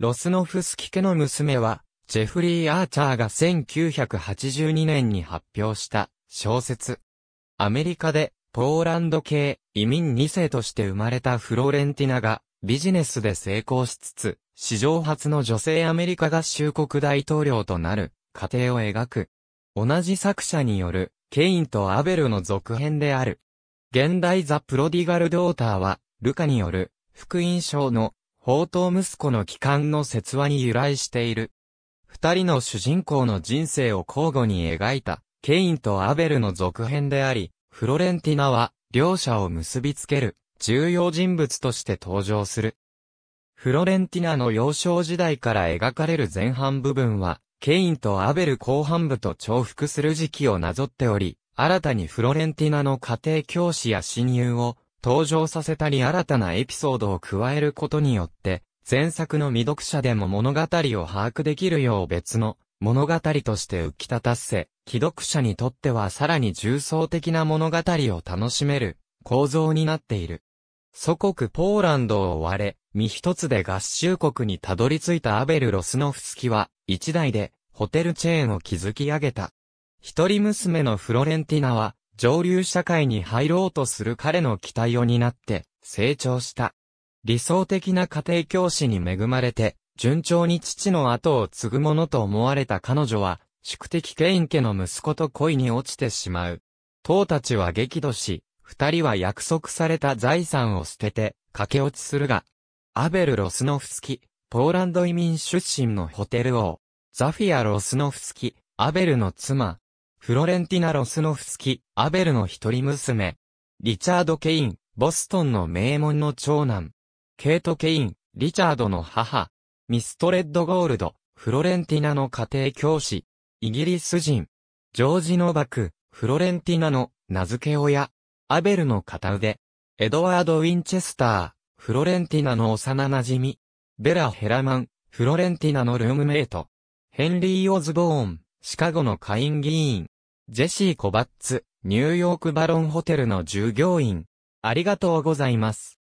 ロスノフスキ家の娘は、ジェフリー・アーチャーが1982年に発表した小説。アメリカでポーランド系移民2世として生まれたフローレンティナがビジネスで成功しつつ、史上初の女性アメリカ合衆国大統領となる過程を描く。同じ作者によるケインとアベルの続編である。現代ザ・プロディガル・ドーターは、ルカによる福音書の宝刀息子の帰還の説話に由来している。二人の主人公の人生を交互に描いた、ケインとアベルの続編であり、フロレンティナは、両者を結びつける、重要人物として登場する。フロレンティナの幼少時代から描かれる前半部分は、ケインとアベル後半部と重複する時期をなぞっており、新たにフロレンティナの家庭教師や親友を登場させたり新たなエピソードを加えることによって、前作の未読者でも物語を把握できるよう別の物語として浮き立たせ、既読者にとってはさらに重層的な物語を楽しめる構造になっている。祖国ポーランドを追われ、身一つで合衆国にたどり着いたアベル・ロスノフスキは、一代でホテルチェーンを築き上げた。一人娘のフロレンティナは、上流社会に入ろうとする彼の期待を担って成長した。理想的な家庭教師に恵まれて、順調に父の後を継ぐものと思われた彼女は、宿敵ケイン家の息子と恋に落ちてしまう。党たちは激怒し、二人は約束された財産を捨てて、駆け落ちするが、アベル・ロスノフスキ、ポーランド移民出身のホテル王、ザフィア・ロスノフスキ、アベルの妻、フロレンティナ・ロスノフスキ、アベルの一人娘。リチャード・ケイン、ボストンの名門の長男。ケイト・ケイン、リチャードの母。ミストレッド・ゴールド、フロレンティナの家庭教師。イギリス人。ジョージ・ノバク、フロレンティナの名付け親。アベルの片腕。エドワード・ウィンチェスター、フロレンティナの幼馴染み。ベラ・ヘラマン、フロレンティナのルームメイト。ヘンリー・オズボーン、シカゴの下院議員、ジェシー・コバッツ、ニューヨークバロンホテルの従業員、ありがとうございます。